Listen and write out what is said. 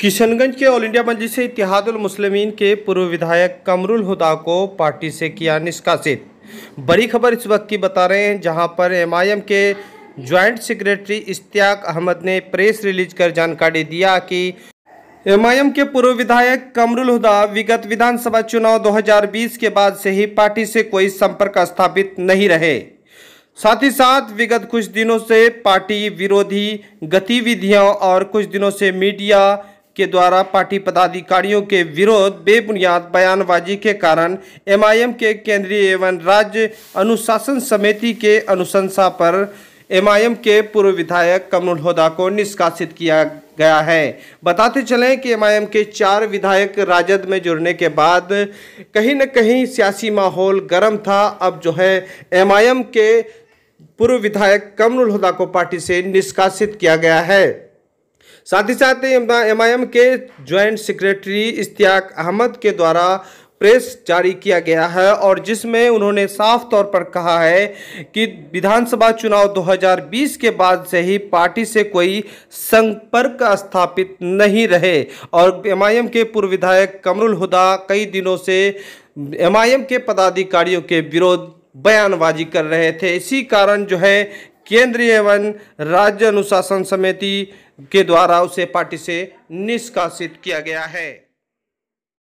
किशनगंज के all India मंजिल से इतिहादुल मुस्लिमीन के पूर्व विधायक कमरुल हुदा को पार्टी से किया निष्कासित बड़ी खबर इस वक्त की बता रहे हैं जहां पर एमआईएम के ज्वाइंट सेक्रेटरी इश्तियाक अहमद ने प्रेस रिलीज कर जानकारी दिया कि एमआईएम के पूर्व विधायक कमरुल हुदा विगत विधानसभा चुनाव 2020 के बाद से ही पार्टी से कोई संपर्क स्थापित नहीं रहे साथ ही साथ विगत कुछ दिनों से पार्टी विरोधी गतिविधियों और कुछ दिनों से मीडिया के द्वारा पार्टी पदाधिकारियों के विरोध बेबुनियाद बयानबाजी के कारण एमआईएम के केंद्रीय एवं राज्य अनुशासन समिति के अनुशंसा पर एमआईएम के पूर्व विधायक कमरुल होदा को निष्कासित किया गया है बताते चलें कि एमआईएम के चार विधायक राजद में जुड़ने के बाद कहीं न कहीं सियासी माहौल गर्म था अब जो है एमआईएम के पूर्व विधायक कमल होदा को पार्टी से निष्कासित किया गया है साथ ही साथ एमआईएम के ज्वाइंट सेक्रेटरी इश्तियाक अहमद के द्वारा प्रेस जारी किया गया है और जिसमें उन्होंने साफ तौर पर कहा है कि विधानसभा चुनाव 2020 के बाद से ही पार्टी से कोई संपर्क स्थापित नहीं रहे और एमआईएम के पूर्व विधायक कमरुल हुदा कई दिनों से एमआईएम के पदाधिकारियों के विरोध बयानबाजी कर रहे थे इसी कारण जो है केंद्रीय एवं राज्य अनुशासन समिति के द्वारा उसे पार्टी से निष्कासित किया गया है